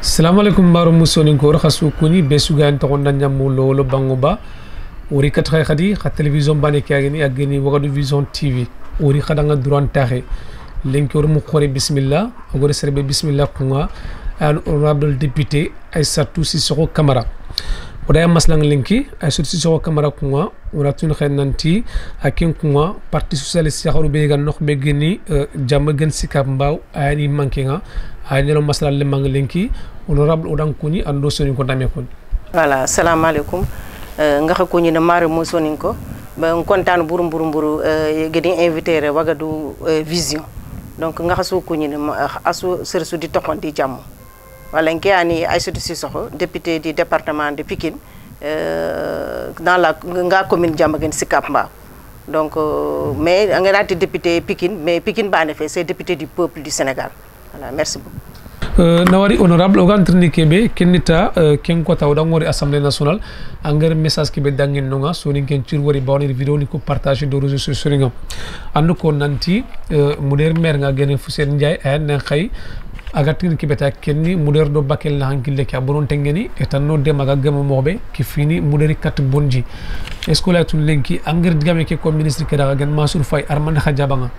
salaamaaleykum mbaaru musonin ko raxa sukuni be sugan togon da ñammu lowolo bangu ba wori kat xay xadi xa télévision bane ke agini agini wagadu vision tv wori xadanga duran taxe lenki wori mu xore bismillah ogore serbe bismillah kunga an honorable député aissatou sissoko camara oɗaya maslagan lenki ay euh, soti sisoko camara kunga wona tun nanti a ken kunga parti socialiste yakaru ɓe yigan nok ɓe geni euh, jamma gen sikab mbaw ayani manque nga ayanelo masla lemmanga lenki honorable oɗan kuni ando sonin ko dame kuni voilà salamu aleykum euh, ngaxa kuñine maare mo sonin ko ɓen contane mburu mburu mburu gedi invité re waga donc vision donc ngaxa su kuñine asu sersudu toxondi jammo Voilà, ani député du département de Pékin, euh, dans la commune de Sikapma. Mais donc euh, mais nga de député Pikine mais Pikine effet, c'est député du peuple du Sénégal voilà merci beaucoup Uh, na wari honorable oga antirni keɓe kennita uh, ken kotawɗan wori assemblé national engrais message keɓe dangen noga sonin ken cir wori bawanir vidéo ni ko partage de réseau sociaux rigam andu ko nanti uh, muɗer maire ga gene fousen ndiaye a yannen hay aga tin kibeta kenni mudere do bakel la hankille ke abonon tengeni etanno de maga gamo mobe ki fini mudere kat bonji eskola tun lenki angir digame ke ko ministre ke daga gen masour fay arman khajabanga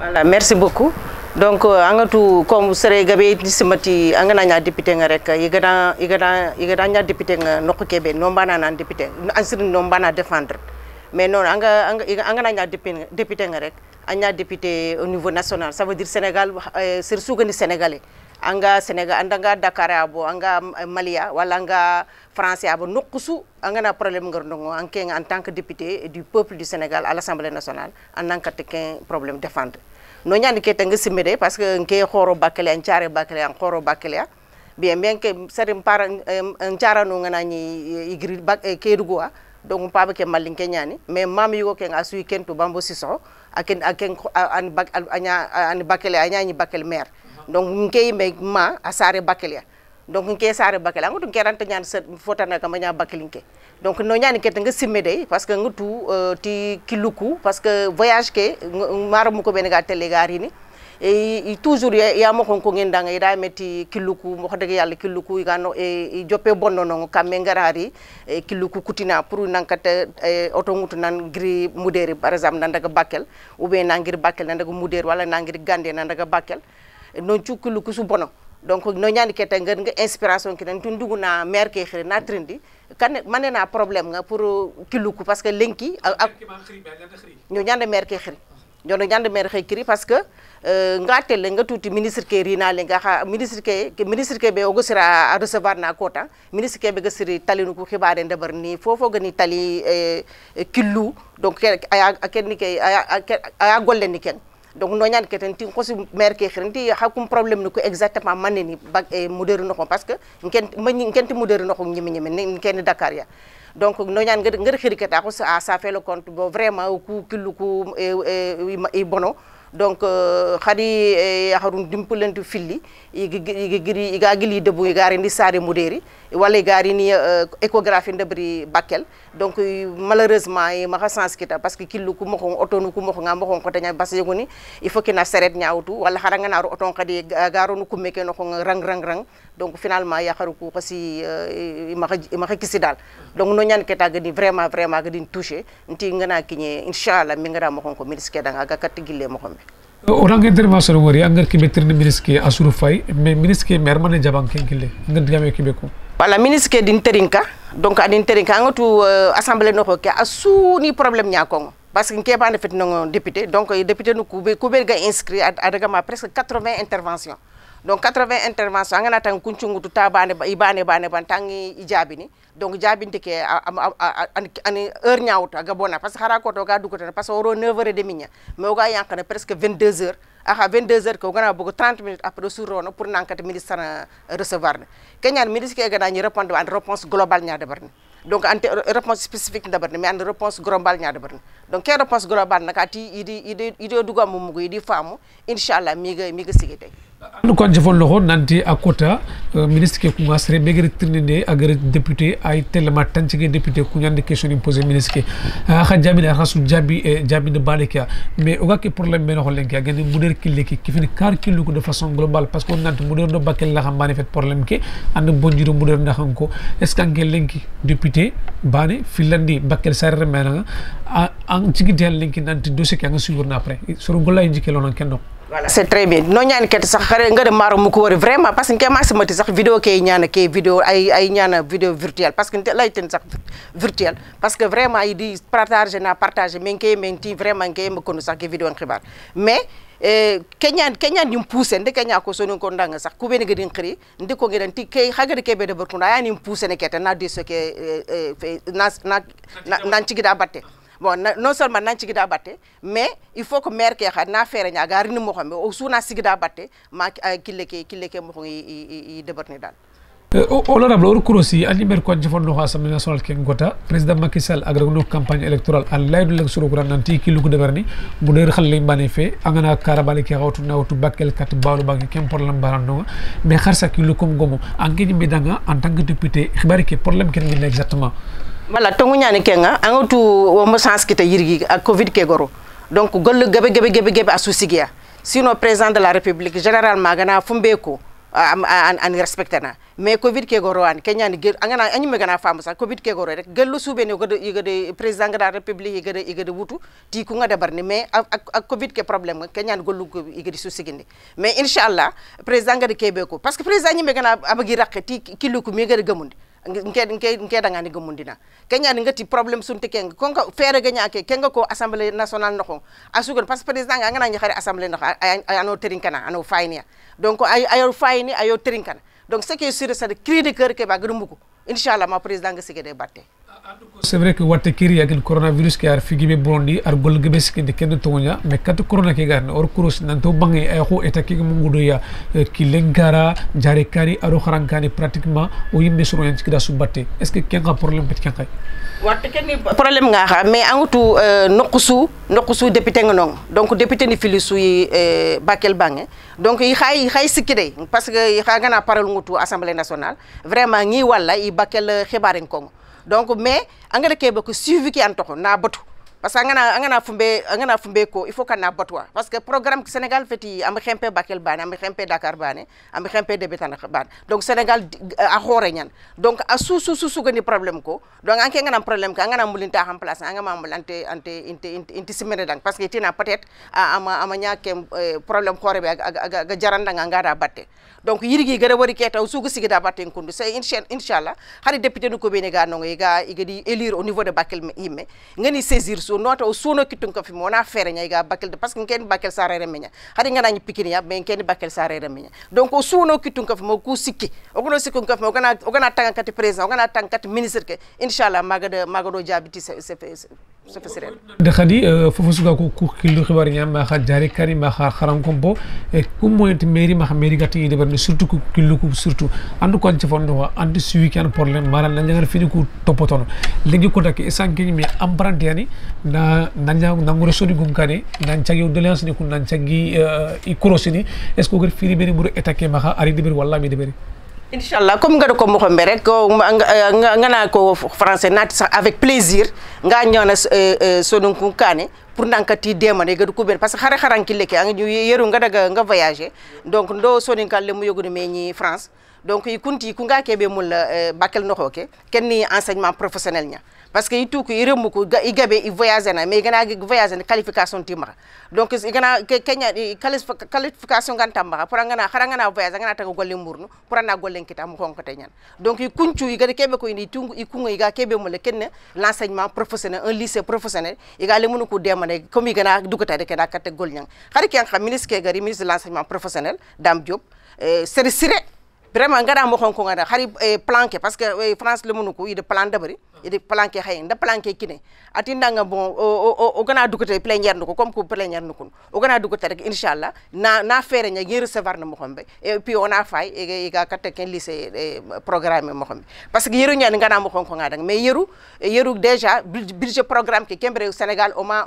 voilà merci beaucoup donc euh, angatu comme sereygaɓe simati anganaña député nga rek yigana yigana yiganaña député nga nokku keɓe no mbananan député ansirni no mbana défendre mais noon anga anganaña député nga rek aña député au niveau national ça veut dire sénégal euh, sir sugani sénégalais anga sénégal anda nga dakar abo anga malia walla anga français abo nokkusu angana probléme ngarndongo an kenga en tant que député du peuple du sénégal à l'assemblée nationale en nankate ken probléme noo ke tanga simire par ce que nke horo bakale an care bakale an a bien bien ke sari para an euh, carano ganani euh, igri euh, kedugo a donc paɓe ke mallin ke ñani mais mam yigo ke a suyi ken to bambo siso a aken ani ani bakele a ñañi bakele maire donc ke yimɓe ma a sare bakele a donc ke sare bakele ango tum keranta ñani fotana kama ña bakelinke donc no ñanikete nga simmede par parce que ngutu euh, ti killuku par ce que voyage ke maro muko ɓene ga télé ga rini e toujours yamo kon ko gendanga ida metti killuku moko dege yalla killuku igano e joppe bonno non kamme ngarari e killuku kutina pour nankata e eh, auto ngutu nan gri par exemple nan daga bakel ou bien nangir bakel nan daga muderi wala nangir gande nan daga bakel non su bono donc noñani kete ngenga inspiration kiden tun duguna maire ke xire na trindi kan na problème nga pour euh, kiluku parce que lenki ak ñoo ñande maire ke xire ñoo ñande maire xire kiri parce que euh, nga telle nga tuti ministre ke rina le nga ministre ke ministre ke be ogo sira a recevoir na kota ministre ke be gasiri talinu ku xibare ndabar ni fofo gani tali killu donc ay akenni ni ken donc noñankete n tin kosi maire ke xiri nti hakum probléme ni ko exactement manne ni bag e modere nokon parce que nkenti modere nokon ñimi ñimi nkeni dakar ya donc noñan ngar xiri keta ko a sa le compte bo vraiment ku killu ku bono donc hadi yaharun dimpulenti filli iga giri iga gili debu iga rendi sare moderi wallegaarini euh, échographie ndabri Bakel donc euh, malheureusement e maxa sens kita parce que killu ku moxon auto nu ku moxonga moxon xote ña bas yeguni il faut kina saret ñaawtu walla xaranga naaru auton xadi garonu kumme ke noxon rang rang rang donc finalement yaxaru ku xasi euh, maxa kisi dal donc no ñan ke ta gadi vraiment vraiment gadi touché nti ngana kiñe inchallah mi ngara moxon ko ministre ke danga ga kat Orang terima masuk beri anggar kibe tirin miniske asurufai, miniske mermane jabang kengkile, anggar diame kibe pala minis ke din terinka, ka din terinka ango tu eh, assemblée no ke asu ni problemnya aku, kongo. Parce que pas ne fait non député, donc député nous couvre couvre ga inscrit à ma 80 interventions. donc 80 intervention angana tan kuncungutu ta bane ibane bane ban tangi ijabini donc jabinte ke ani heure ñawto aga bona parce que hara koto ga dugotan parce que woro 9 heures et demi ña mais oga yankana presque 22 heures aha 22 heures ko gana bogo 30 minutes après surrono na recevoir ne kenyan ministre ke gana ñi répondre an réponse globale ña debarne donc ante réponse spécifique ndabarne mais ande réponse donc ke réponse globale naka ati idi idi ido dugo mumugo andu kon jefonloxo nanti a kota ministre ke kunga sere megere tirninde agere député ay telema tancege député kuñande question imposé ministre ke xa jabine xa su jabi jabine bale ke mais oga ke problème mene xo lenke agani muder kille ke kifini kar killu ko de façon globale parce que nanti muder do bakel la xam bane fet problème ke andu bonjiro muder ndaxan ko est ce que anke lenki député bane filandi bakel sarre sarere mena an cigi del lenki nanti dossier ke anga suivre na après soro golla injikelona kenno voilà c'est très bien no ñaani kete sax nga de maaro mu ko wari parce que ke maximati sax vidéo ke ñaana ke vidéo ay ay ñaana vidéo parce que lay ten sax virtuelle parce que vraiment yi di partager na partager men ke men ti vraiment ke ma ke vidéo xibaar mais keñan keñan yim pousse nde ko sonin ko ndanga sax ku bene gedin xiri nde ko gedan ti ke hagade kebe de barkunda yani pousse ne na diso na na na ci batte bon na, non seulement nanci gida batte mais il faut que maire ke xa na fere ñaga rini moxo me euh, o suna sigida batte ma kille ke kille ke moxo i deɓatni dal o recours aussi anndi mbeɗa ko jofannoko assemblé an laydo leg soro kuran nanti killuko demerni mboɗoyer halle mbane fe angana karabale ke hawtu nawtu bakkel kat bawlo bange ken probléme mbarannoga mais har sa killu comme gomo an keñi mbedanga en tant que député xibari ke probléme ken mbinna exactement mala tonguñani kenga angatu womo sens kita yirgi a covid ke goro donc golle gabe gabe gabe gabe asu sigiya sino président de la république général magana fumbe ko a an respecté na mais covid ke goro an kenyani gel angana anyi megana famu sa covid ke goro de la ke problème ko igade su mais inshallah président ngade kebe ko parce que président nyi megana abagi rakati kiluku mi gade gamundi nke nke nkedangani gomundina kenyani ngati problem sunti kenga konka fere ganya ke kenga ko assemblée nationale nokho asugon parce président nga ngana nyare assemblée nokho ano terinkana ano fayni donc ay ayo fayni ayo terinkana donc ce qui est sûr c'est de cri de cœur ke ba inshallah ma président nga sigede batte c'est vrai que wate kiri corona ya coronavirus ki ar figi be bondi ar gol gebe sikindi kendo tonya me kat corona ki garne or kurus nan to bangi ay ho eta ki mungu do ya eh, ki lengara jare kari aro kharankani pratiquement o yimbe suru yan ki da su batte est ce que kenga problème bet kenga watte ni problème nga ha mais angutu eh, nokusu nokusu député nga non donc député ni filisu yi eh, bakel bangé donc yi xay xay de parce que yi na parole ngutu assemblée nationale vraiment ngi wala yi bakel xibarin kongo donc mais angada ke bako suivi ki an toko na batu parce que angana angana fumbe angana fumbe ko il faut kana batwa parce que programme Sénégal feti am xempe Bakel bane am xempe Dakar bane am xempe Debetana bane donc Sénégal a xore ñan donc a su su su su gani problème ko donc anke ngana problème ka ngana mulinta en place anga ma mulante ante inte inte simene dang parce que tina peut-être ama ama ñakem euh, problème xore be aga aga jaranda nga ngada batte donc yirigi gare wori keta su ko sigida batte kundu c'est inshallah hari député no ko be ne ga no ga igadi élire au niveau de Bakel yimme ngani saisir noto o suno kitun ko fimo wona fere ñayi ga bakkelde par ce que nkeeni sa rere meña ngana ni pikini yaɓe mais bakel sa rere meña donc o suno kitun ko mo ku sikki o gono sikkun ko o gana o gana kati président ogana tangan kati ministre ke inchallah magado magado jaabiti nde kadi fofo suka ko kukkillu hibaru ñam ma ha jaari kari ma ha harankom bo e kummoyente mairie ma ha mairie gatti ide surtout ko killu ko surtout andu ko ance fonno o andu suwi ke an probléme mala nañagan fini ko toppotono leggi kotake e sankeji mi emprunté ani na naña nanngure soni gum kani nan caggi doléance ni ko nan caggi i est ce que ogati fini ɓeri ɓuuri étaque ma ha ariɗe ɓeri walla miɗe ɓeri comme nga da ko français avec plaisir nga euh, euh, pour nankati parce que donc france donc i kunti ku euh, enseignement professionnel parce que i tuuku i rembu ko i gabe i na mais i gana na qualification ti maxa donc i gana keña qualification gan tam maxa pour a ngana xara ngana voyagé taga golle mburnu pour a na gollen kita mu xonkote donc i kuncu i kebe ko indi i kunga i kebe mole kenne l'enseignement professionnel un lycée professionnel i ga lemunu ku comme i gana dugutade ke da gol ñang xari ke ministre ke ministre de vraiment nga da mo xon ko nga da xari eh, planqué parce que eh, france le mënu ko yi de plan de bari yi de planqué xey de planqué kine ati ndanga bon o gana dugute plénière nuko comme ko plénière nuko o gana dugute rek inshallah na na féré ñi ngi recevoir na mo xom be et puis on a fay e ga katé ken lycée eh, programme ya mo xom parce que yeru nga da mo xon ko nga da mais yeru yeru déjà budget programme ke kembre au sénégal o ma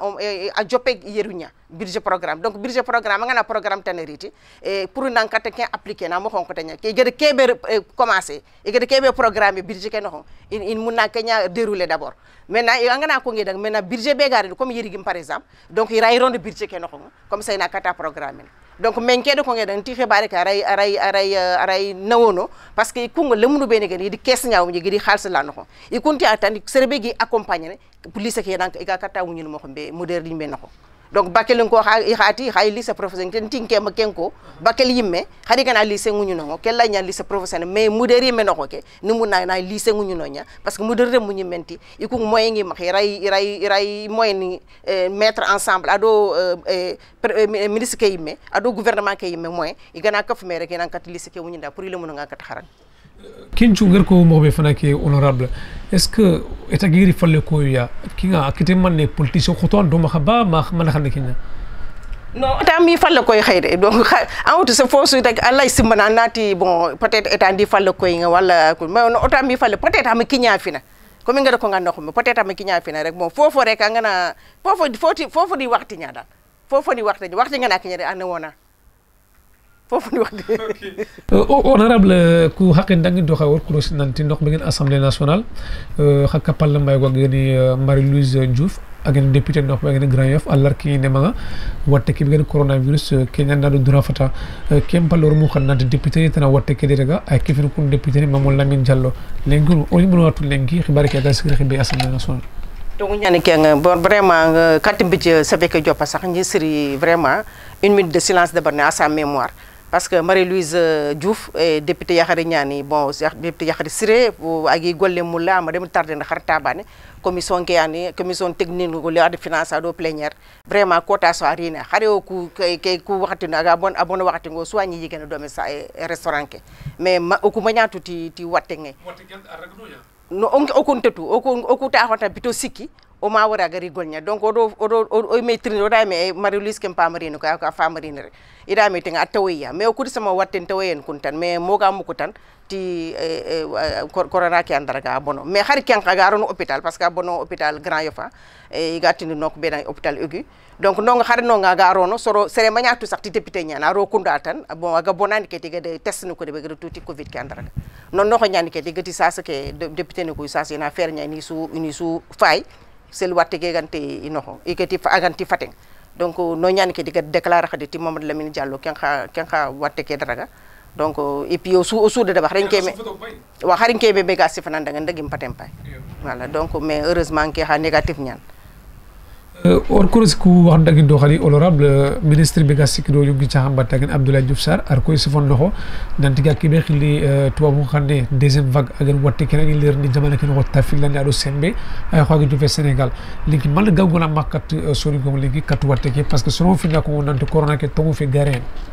a jopé yeru ñaan budget programme donc budget programme nga na programme taneriti et pour nan katé ken appliquer na mo xon ko tanya ke Kébé euh, commencé egede Kébé programme budget ken ho in in munna kenya dérouler d'abord maintenant i angana ko ngeda maintenant budget be gari comme yirigim par exemple donc ira ironde budget ken ho comme ça ina kata programme donc men keɗo ko geɗen ti heɓare ka aray aray euh, nawono par que kungo lemnu ɓene gen yiɗi kees ñawum je giɗi haalsa lano ko i kunti a tan serebe gi accompagné ne pour lise ke ɗan ga katta wuñinomo ko mbe modére ɗimɓe noko donc bakel ihati xati xay professeur ten tinke ma kenko bakel yimme xari kana lise ngunyu no kella nya lise professeur mais muderi me no ke ni mu nay na lise ngunyu no nya parce que mudere mu ñu menti iku moy ngi ma ray ray ray moy ni e, mettre ensemble ado e, e, ministre ke yimme ado gouvernement ke yimme moyen igana kaf mere ke nan kat lise ke wunyinda pour le mu nga kat xaran kincugal ko moɓe fana ke honorable est ce que eta giri falle koyoya kinga akite manne politicien xotoan doma xa ba ma mana xane kiña non tammi falla koye hayde donc awtu so fof sudak alay simmana naati bon peut être état ndi falla koyga walla mais o tammi falle peut être hami kiña fina komin gada ko ganduɗa komi peut être hami kiña fina rek bon fofo rek a gana fofo foti fofo ɗi waktiña dal fofo ɗi waktiña waktiñana kiña de wona foofu ñu wax euh, honorable euh, ku haqin dangi doxa wor kurus nanti nok bingen assemblée nationale hakka euh, palla mbay go gani marie louise diouf agen député nok bingen grand yof allar ki ne manga watte ki bingen coronavirus ke nyanda do dura fata kem pallor mu xan nanti député tana watte ke dega ay ki fin kun député ne mamul lamin jallo lengul o limu watu lengi xibar ke gas xiri be assemblée nationale donc ñani keng bon vraiment katim bi ci sabe ke jopa sax ñi siri vraiment une minute de silence de barne à sa mémoire parce que Marie-Louise euh, Diouf député yakari ñaani bon député yakari siré agi golle mulla ama dem tardé na hartabane commission ke yani commission technique golle finance ado plénière vraiment quota so arina hare o ku ke ku wakati na ga bon abon wakati go so restaurant ke mais o ku manya tuti ti watte no okontetu okutaxota sikki oma wara gari golña donc oɗo oɗo oy maitrini oɗame eh, mari luiskem pamarini ko ka famarini rek iɗame tenga a tawoyya mais o kutisama watten tawoyen kun tan mais moga muku tan ti corona eh, eh, ke andarga a bono mais xari kenqa garono hôpital parce que a bono hôpital grand yofa iga tindi nok ɓena hôpital aigu donc xare non nga ga arono soro sere manya sax ti député nyana ro kunda tan bon aga bonani ke tiga de test no ko de tuti covid ke andara non no ko nyani ke tiga ti sasa ke député no ko na fer ni su ni su fay sel watte ke gante inoho iketi aganti fateng donc no nyani ke diga déclarer xade ti mamadou lamine diallo ken xa ken xa watte ke daraga donc et puis au sous au sous de dabax ke me wa xariñ ke be ga sifananda nga ndegim patem pay voilà donc mais heureusement ke ha négatif ñan Euh, orkoro siku wax dagi doxali honorable euh, ministre ɓe ga sikkiɗo yogui caha mbattagen abdoulaye diouf sar ar koye sifon noxo nantiga keɓe xili euh, tubabu xanne deuxiéme vague agen watte kene agi lerni jamana kene xotta finlande aɗo sembe ay xoage jofe sénégal linki mala gawgona makkat soningomo linki kat watte ke parce que sono finna ko nante corona ke tongu fe gare hen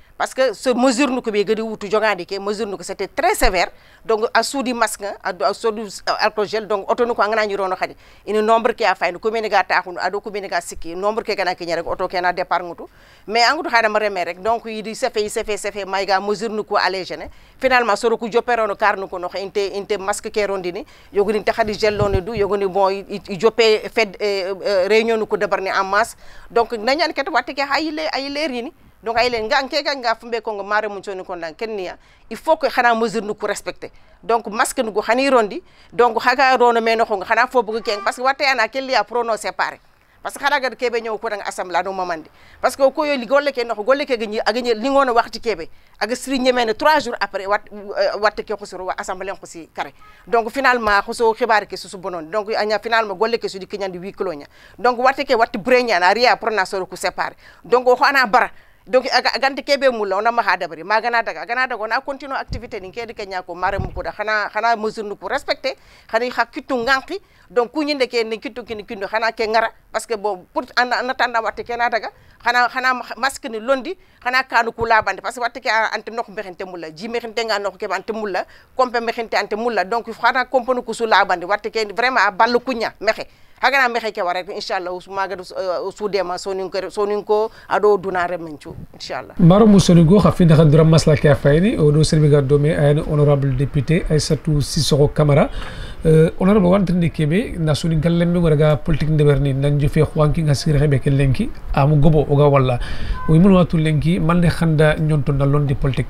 parce que ce mesure ko ɓe gadi wutu jogade ke mesure ko c'était très sévère donc a suudi masque a du alcool gel donc auto nu ko anganañi rono kadi ina nombre qui a fayno commune ga takuno aɗo commune ga sikki nombre ke a keña rek auto kena départ ngutu mais angutu haɗama reme rek donc yidi sefe sefe mais mayga mesure nous ko allez ne finalement soro ko jopperono karnu ko nox inte inte masque ke rondini yogoni te de gel lone du yogoni bon i joppe fait euh, euh, réunion nu de parler en masse donc nañani kadi watte ke ha yille a yillerini donc ay leen nga ke ka nga fumbe ko nga mare mun choni kon lan ken niya il faut que xana mesure nu ko respecter donc masque nu go xani rondi donc xaga rono no ko xana fo bu ken parce que watte ana liya ya no séparé parce que xana ga kebe ñew ko dang assemblée no mamandi parce que ko yo li golle ke no golle ke gni ak ñi li ngono waxti kebe ak sri ñemene 3 jours après wat watte ke ko sur assemble assemblée ko si carré donc finalement ko so xibar ke su bonon donc anya finalement golle ke su di kenyandi 8 kilo nya donc watte ke watte brenya na ria prona so ko séparé donc ko bara donc agante kebe mulla ona mahadabari magana daga agana daga ona continue activité ni kedi kenya ko mare mukuda khana khana ni parce que bon pour en attendant watte kena daga khana khana masque ni londi khana kanu kula bande parce que watte ke ante nok mexente mulla ji mexente nga nok ke mulla kompe mexente ante mulla donc khana komponu kusula bande watte ke vraiment ballu kunya mexe hagana mexeke warayko inchallah magado euh, suudema soninko soninko aɗo duna remmencu inchallah maro mum sonigo ha finde han duram maslake a fayni oɗo sermiga domi ayno honorable député aissatou sissoko camara euh, honorable wantande keɓe na soninka lembe gonaga politique ndeɓerni nanjo fe howanki ha sira heɓe ke lenki amo gobo oga walla o yimon watu lenki mande handa ñonto na londi politique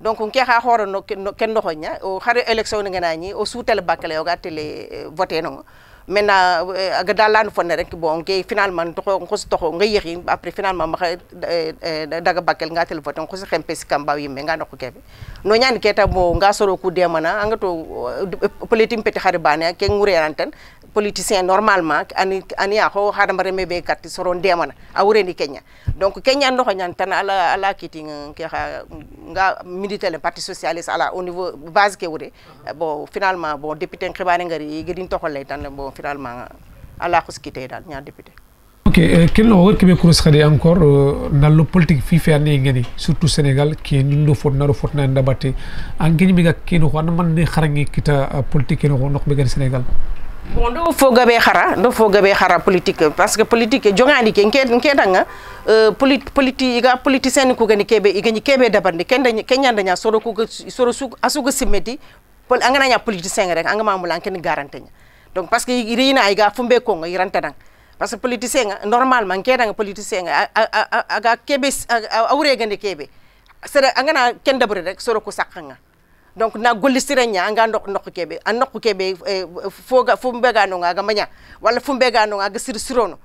donc ke ha hoorono kenno hoña o hare élection ne ganani o suutele bakkale o gattele eh, voté no maintenant eh, aga dalano fonne rek bon ke finalement to ko nga ko ngayi après finalement ma daga bakkel ngatel voté ko xem pesi kamba yimbe nga nokko kebe no nyani keta mo nga soro ku demana anga to eh, politique peti hare bane ke ngure rantan politicien normalement ani ani ako hadambareme ɓe katti soron ndemana a wureni kegna donc kegnan ɗoko ñan tan ala ala kiti keha nga militele parti socialiste ala au niveau base ke wure bon finalement bon député xibare ngari gedin toxolley tan bon finalement ala xuskite dal ña député ok kelno euh, wotkeɓe kuros kadi encore euh, nallo politique fife anne gani surtout sénégal ke ñumɗo fot naɗo fotnani dabatte an keñimiga keno ko annamanne haragi bon do foga be xara do foga be xara politique parce que politique jongandi ke nke nke danga euh politique ga politicienne ko gani kebe igani kebe dabande ken dañ ken nyanda nya soro ko soro su asugo simeti pol angana nya politicien rek anga mamul an ken garante nya donc parce que irina ay ga fumbe ko nga normal, dang parce que politicien normalement ke danga politicien aga kebe awre gani kebe sere angana ken dabre rek soro ko sakanga donc na gollistira ña anga ndok ndok keɓe a ndok keɓe eh, foga fo mbeganogaga maña walla fo mbeganogaga sir sirono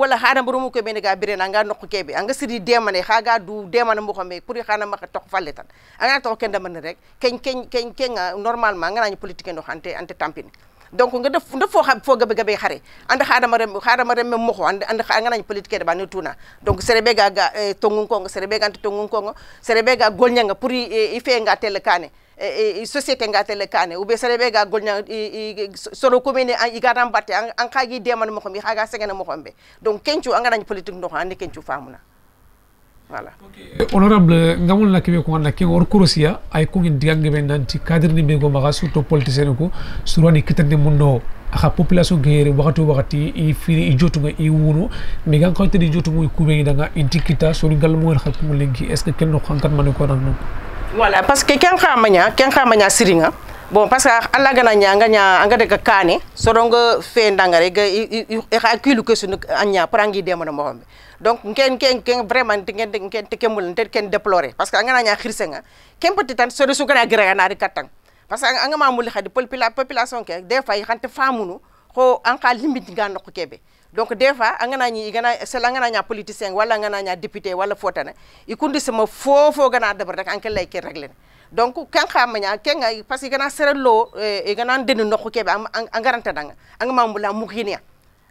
wala hana mbarumu ko ɓene ga birene anga nokku keɓe anga siri demane haga du demana mboxome pour xana maxa tok falle tan angana toxo ke ndamani rek keñ keñ keñ kenga normalement na politique ndo ante ante tampini donc nga def nde fo fo gabe gabe hare anda haadama remɓe haadama remɓe moho anda anda ganañi politique keɗe bani tuna donc sere ɓe ga ga sere ɓe ganta tongunkongo sere ɓe nga telle kane eh, eh, société nga telle kane ou bien sere ɓe ga golña soro commune i garan batte an kaagi demana mohom i haaga segana mohom ɓe donc kencu a ganañi politique noho andi kencu famuna voilà honorable gamolla keɓe ko ganduɗa ken or korosiya ay koñin digangue nanti cadre ni ɓego maxa surtout politicien ko surwani kitande mum no population ke yere wakati o i fini i jotunga i wunu mais gan xawtedi jotungu i kuɓeñidanga inti kita sori ngal mumen xa kumu lenki est ce que ken no xankat mane koran noon voilà parce que ken xa maña ken xa maña bon parce que Allah gana nya nga nya nga de kane sorongo fe ndangare ga e calcul que ke sunu anya prangi dem na mo donc ngen ngen ngen vraiment ngen ngen te kemul te ken déplorer parce que nga nya khirse nga kem petit tan sore su gana gra na de katang parce que anga mamul khadi population ke des fois xante famunu ko an ka limite ga nokko kebe donc des fois nga nya yi gana sel la nga nya politicien wala nga na député wala fotane ikundi sama fofo gana debre rek an ke lay ke régler donc kan xamanya kenga parce que gana serello e gana denu nokku kebe an garantie danga an mamula mukinia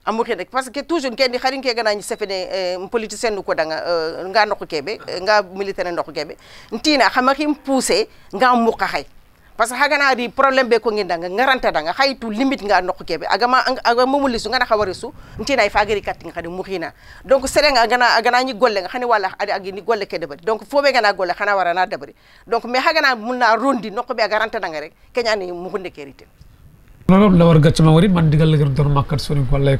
amuke rek parce que toujours ken di xarin ke gana ni sefene un politicien ko danga nga nokku kebe nga militaire nokku kebe ntina xama kim pousser nga mukha hay parce que haganaɗi probléme ɓe konguindaga garantaɗaga hay to limite nga nokku keɓe agama aga mamulisu gana hawarisu ntina fagari kattiga kadi muhina donc serega agana aganañi gollega hani walla agini golle ke dabari donc foɓe gana golle hana warana dabari donc mais hagana munna rondi nokku ɓe a garantaɗaga rek keñani muhunde keriten nonoɓ lawar gaccama wari man digal legar don makkat sonin ko wallayi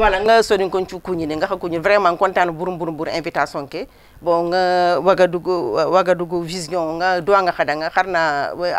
voilà nga sonin kon cukuñine nga hakuñi vraiment contane burum burum invitation ke bon nga wagadugu wagadugu vision nga duwanga hadanga harna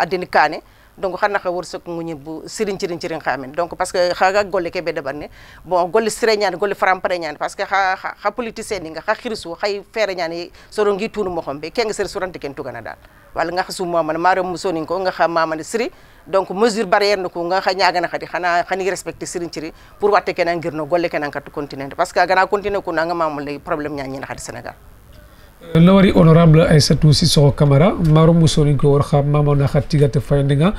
adini kane donc xana xa wërsëg mu ñibbu sirin cirin cirin xamin donc parce que xaga golle ke be debanne bon golle sire ñaan golle frampare ñaan parce que xa xa politicien ni nga xa xirisu xay fere ñaan soro ngi tunu mo xombe kenga sir surante ken tugana dal wala nga xasuma man maro musoni ko nga xam mama siri donc mesure barrière ko nga xa ñaga na xati xana xani respecter siri ciri pour waté kenan ngir no golle kenan kat continent parce que gana continuer ko nga mamul lay problème ñaan na xati sénégal euh, lawari honorable aissatou sissoko camara maro musoni ko war xam mama na xati gata fayndinga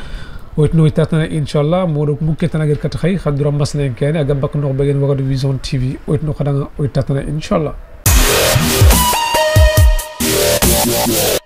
ويتنو يتاتنا إن شاء الله مورك ممكن kat xey xandura masne ken كان bak no begen بعدين وقت tv تي no ويتنو خدنا ويتاتنا tatana inshallah Yeah.